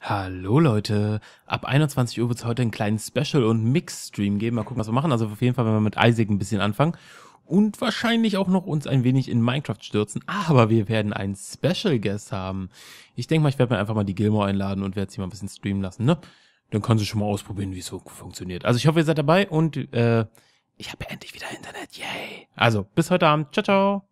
Hallo Leute, ab 21 Uhr wird es heute einen kleinen Special- und Mix-Stream geben. Mal gucken, was wir machen. Also auf jeden Fall, wenn wir mit Isaac ein bisschen anfangen und wahrscheinlich auch noch uns ein wenig in Minecraft stürzen. Aber wir werden einen Special Guest haben. Ich denke mal, ich werde mir einfach mal die Gilmore einladen und werde sie mal ein bisschen streamen lassen. Ne? Dann kann sie schon mal ausprobieren, wie es so funktioniert. Also ich hoffe, ihr seid dabei und äh, ich habe endlich wieder Internet. Yay! Also bis heute Abend. Ciao, ciao.